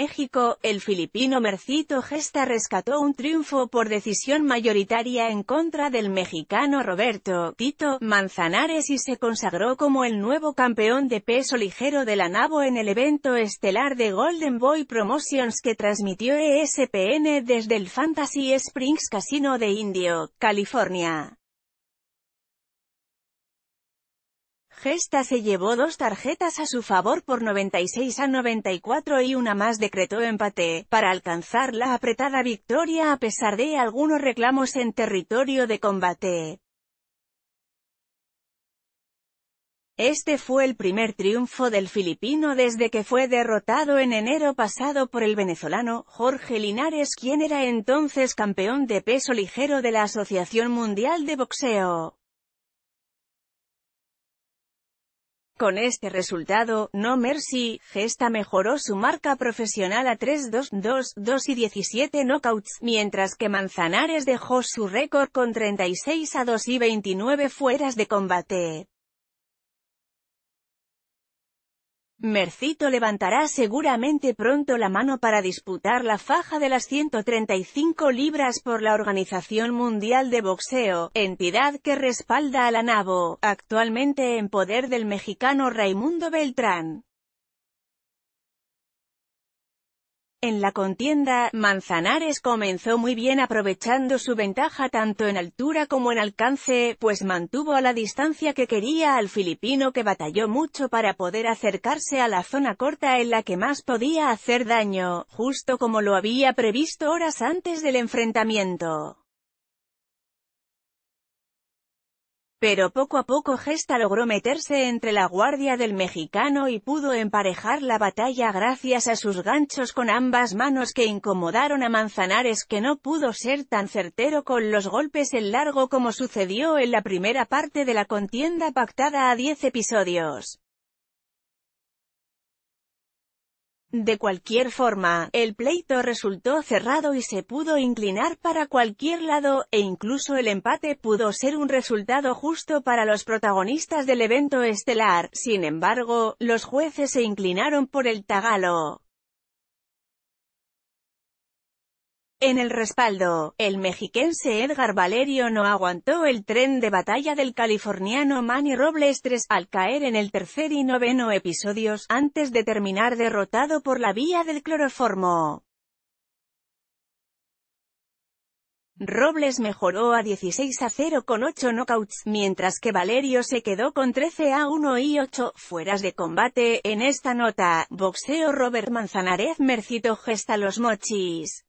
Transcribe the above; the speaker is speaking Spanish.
México, el filipino Mercito Gesta rescató un triunfo por decisión mayoritaria en contra del mexicano Roberto Tito Manzanares y se consagró como el nuevo campeón de peso ligero de la NABO en el evento estelar de Golden Boy Promotions que transmitió ESPN desde el Fantasy Springs Casino de Indio, California. Gesta se llevó dos tarjetas a su favor por 96 a 94 y una más decretó empate, para alcanzar la apretada victoria a pesar de algunos reclamos en territorio de combate. Este fue el primer triunfo del filipino desde que fue derrotado en enero pasado por el venezolano, Jorge Linares quien era entonces campeón de peso ligero de la Asociación Mundial de Boxeo. Con este resultado, No Mercy, Gesta mejoró su marca profesional a 3-2, 2-2 y 17 knockouts, mientras que Manzanares dejó su récord con 36 a 2 y 29 fueras de combate. Mercito levantará seguramente pronto la mano para disputar la faja de las 135 libras por la Organización Mundial de Boxeo, entidad que respalda a la NABO, actualmente en poder del mexicano Raimundo Beltrán. En la contienda, Manzanares comenzó muy bien aprovechando su ventaja tanto en altura como en alcance, pues mantuvo a la distancia que quería al filipino que batalló mucho para poder acercarse a la zona corta en la que más podía hacer daño, justo como lo había previsto horas antes del enfrentamiento. Pero poco a poco Gesta logró meterse entre la guardia del mexicano y pudo emparejar la batalla gracias a sus ganchos con ambas manos que incomodaron a Manzanares que no pudo ser tan certero con los golpes en largo como sucedió en la primera parte de la contienda pactada a 10 episodios. De cualquier forma, el pleito resultó cerrado y se pudo inclinar para cualquier lado, e incluso el empate pudo ser un resultado justo para los protagonistas del evento estelar. Sin embargo, los jueces se inclinaron por el tagalo. En el respaldo, el mexiquense Edgar Valerio no aguantó el tren de batalla del californiano Manny Robles 3 al caer en el tercer y noveno episodios, antes de terminar derrotado por la vía del cloroformo. Robles mejoró a 16 a 0 con 8 knockouts, mientras que Valerio se quedó con 13 a 1 y 8 fueras de combate. En esta nota, boxeo Robert Manzanares Mercito gesta los mochis.